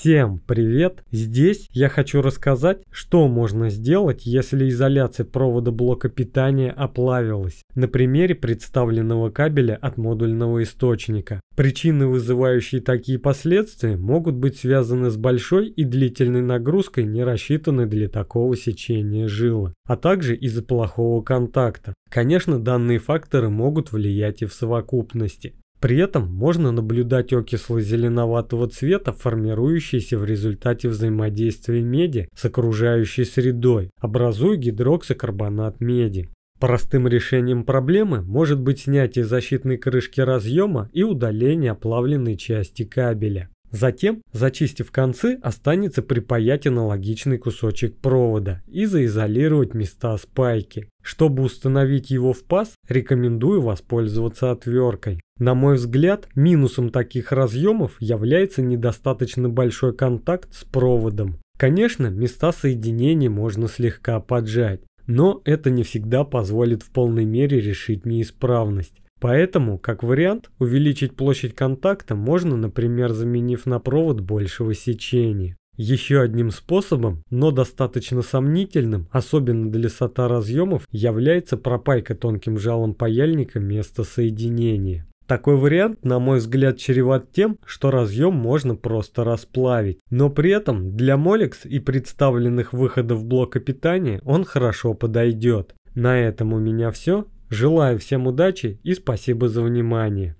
Всем привет! Здесь я хочу рассказать, что можно сделать, если изоляция провода блока питания оплавилась, на примере представленного кабеля от модульного источника. Причины, вызывающие такие последствия, могут быть связаны с большой и длительной нагрузкой, не рассчитанной для такого сечения жила, а также из-за плохого контакта. Конечно, данные факторы могут влиять и в совокупности. При этом можно наблюдать окислы зеленоватого цвета, формирующиеся в результате взаимодействия меди с окружающей средой, образуя гидроксикарбонат меди. Простым решением проблемы может быть снятие защитной крышки разъема и удаление оплавленной части кабеля. Затем, зачистив концы, останется припаять аналогичный кусочек провода и заизолировать места спайки. Чтобы установить его в паз, рекомендую воспользоваться отверткой. На мой взгляд, минусом таких разъемов является недостаточно большой контакт с проводом. Конечно, места соединения можно слегка поджать, но это не всегда позволит в полной мере решить неисправность. Поэтому, как вариант, увеличить площадь контакта можно, например, заменив на провод большего сечения. Еще одним способом, но достаточно сомнительным, особенно для высота разъемов, является пропайка тонким жалом паяльника места соединения. Такой вариант, на мой взгляд, чреват тем, что разъем можно просто расплавить. Но при этом для Molex и представленных выходов блока питания он хорошо подойдет. На этом у меня все. Желаю всем удачи и спасибо за внимание.